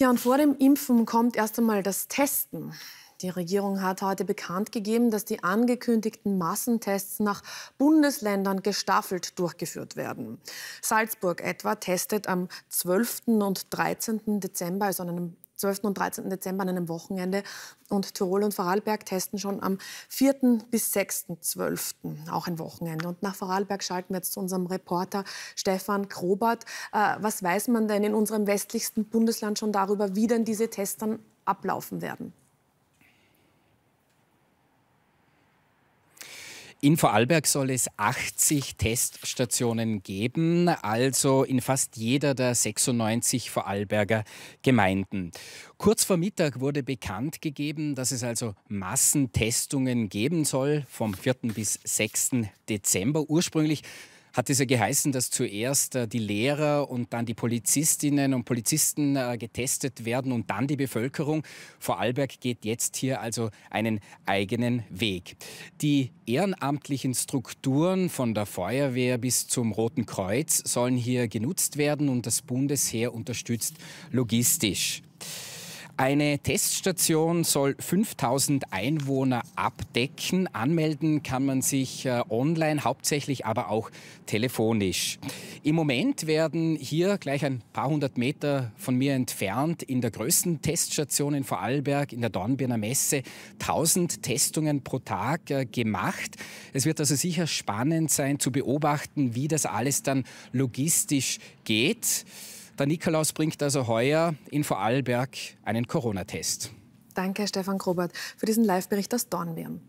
Ja, und vor dem Impfen kommt erst einmal das Testen. Die Regierung hat heute bekannt gegeben, dass die angekündigten Massentests nach Bundesländern gestaffelt durchgeführt werden. Salzburg etwa testet am 12. und 13. Dezember, also an einem 12. und 13. Dezember an einem Wochenende. Und Tirol und Vorarlberg testen schon am 4. bis 6.12. auch ein Wochenende. Und nach Vorarlberg schalten wir jetzt zu unserem Reporter Stefan Krobert. Äh, was weiß man denn in unserem westlichsten Bundesland schon darüber, wie denn diese Tests dann ablaufen werden? In Vorarlberg soll es 80 Teststationen geben, also in fast jeder der 96 Vorarlberger Gemeinden. Kurz vor Mittag wurde bekannt gegeben, dass es also Massentestungen geben soll vom 4. bis 6. Dezember. Ursprünglich hat es ja geheißen, dass zuerst äh, die Lehrer und dann die Polizistinnen und Polizisten äh, getestet werden und dann die Bevölkerung. Vorarlberg geht jetzt hier also einen eigenen Weg. Die ehrenamtlichen Strukturen von der Feuerwehr bis zum Roten Kreuz sollen hier genutzt werden und das Bundesheer unterstützt logistisch. Eine Teststation soll 5000 Einwohner abdecken. Anmelden kann man sich äh, online, hauptsächlich aber auch telefonisch. Im Moment werden hier gleich ein paar hundert Meter von mir entfernt in der größten Teststation in Vorarlberg, in der Dornbirner Messe, 1000 Testungen pro Tag äh, gemacht. Es wird also sicher spannend sein zu beobachten, wie das alles dann logistisch geht. Der Nikolaus bringt also heuer in Vorarlberg einen Corona-Test. Danke, Stefan Grobert, für diesen Live-Bericht aus Dornbirn.